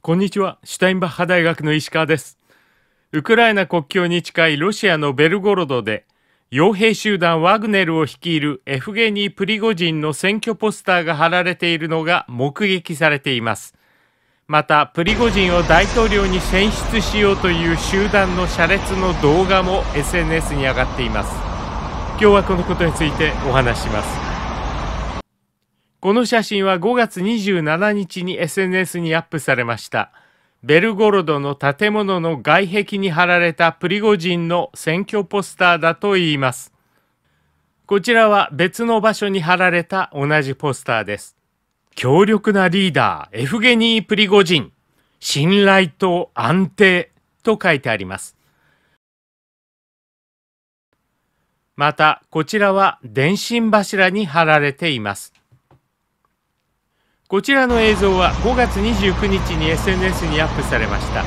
こんにちは、シュタインバッハ大学の石川です。ウクライナ国境に近いロシアのベルゴロドで、傭兵集団ワグネルを率いるエフゲニー・プリゴジンの選挙ポスターが貼られているのが目撃されています。また、プリゴジンを大統領に選出しようという集団の車列の動画も SNS に上がっています。今日はこのことについてお話します。この写真は5月27日に SNS にアップされました。ベルゴロドの建物の外壁に貼られたプリゴジンの選挙ポスターだといいます。こちらは別の場所に貼られた同じポスターです。強力なリーダー、エフゲニー・プリゴジン、信頼と安定と書いてあります。また、こちらは電信柱に貼られています。こちらの映像は5月29日に SNS にアップされました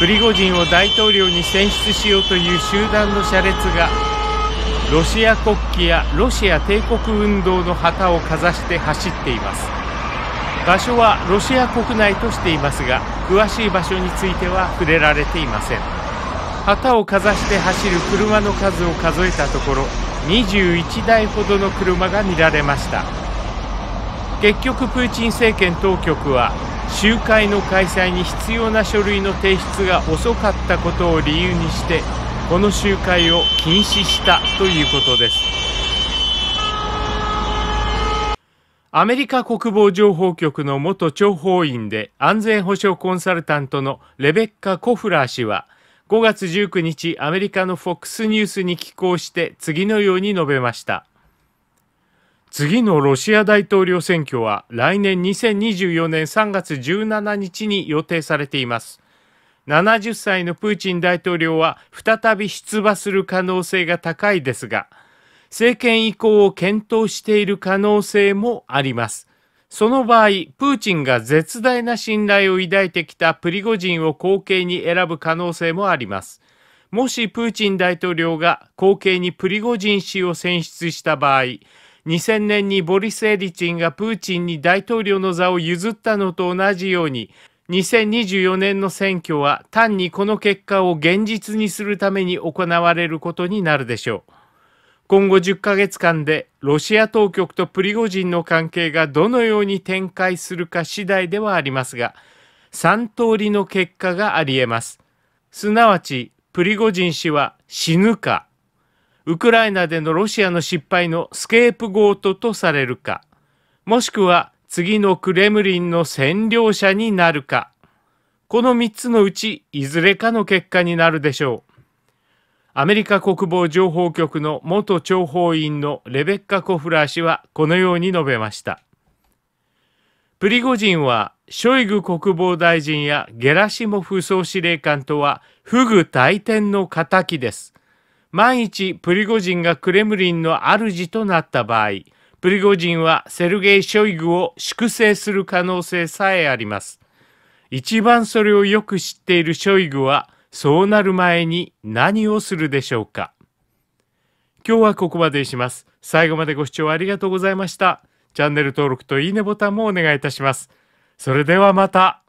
プリゴジンを大統領に選出しようという集団の車列がロシア国旗やロシア帝国運動の旗をかざして走っています場所はロシア国内としていますが詳しい場所については触れられていません旗をかざして走る車の数を数えたところ21台ほどの車が見られました結局プーチン政権当局は集会の開催に必要な書類の提出が遅かったことを理由にしてこの集会を禁止したということですアメリカ国防情報局の元諜報員で安全保障コンサルタントのレベッカ・コフラー氏は5月19日アメリカの FOX ニュースに寄稿して次のように述べました次のロシア大統領選挙は来年2024年3月17日に予定されています70歳のプーチン大統領は再び出馬する可能性が高いですが政権移行を検討している可能性もありますその場合プーチンが絶大な信頼を抱いてきたプリゴジンを後継に選ぶ可能性もありますもしプーチン大統領が後継にプリゴジン氏を選出した場合2000年にボリス・エリチンがプーチンに大統領の座を譲ったのと同じように、2024年の選挙は単にこの結果を現実にするために行われることになるでしょう。今後10ヶ月間でロシア当局とプリゴジンの関係がどのように展開するか次第ではありますが、3通りの結果があり得ます。すなわち、プリゴジン氏は死ぬか、ウクライナでのロシアの失敗のスケープゴートとされるか、もしくは次のクレムリンの占領者になるか、この3つのうちいずれかの結果になるでしょう。アメリカ国防情報局の元諜報員のレベッカ・コフラー氏はこのように述べました。プリゴジンはショイグ国防大臣やゲラシモフ総司令官とは不具大天の敵です。万一プリゴジンがクレムリンの主となった場合、プリゴジンはセルゲイ・ショイグを粛清する可能性さえあります。一番それをよく知っているショイグは、そうなる前に何をするでしょうか。今日はここまでにします。最後までご視聴ありがとうございました。チャンネル登録といいねボタンもお願いいたします。それではまた。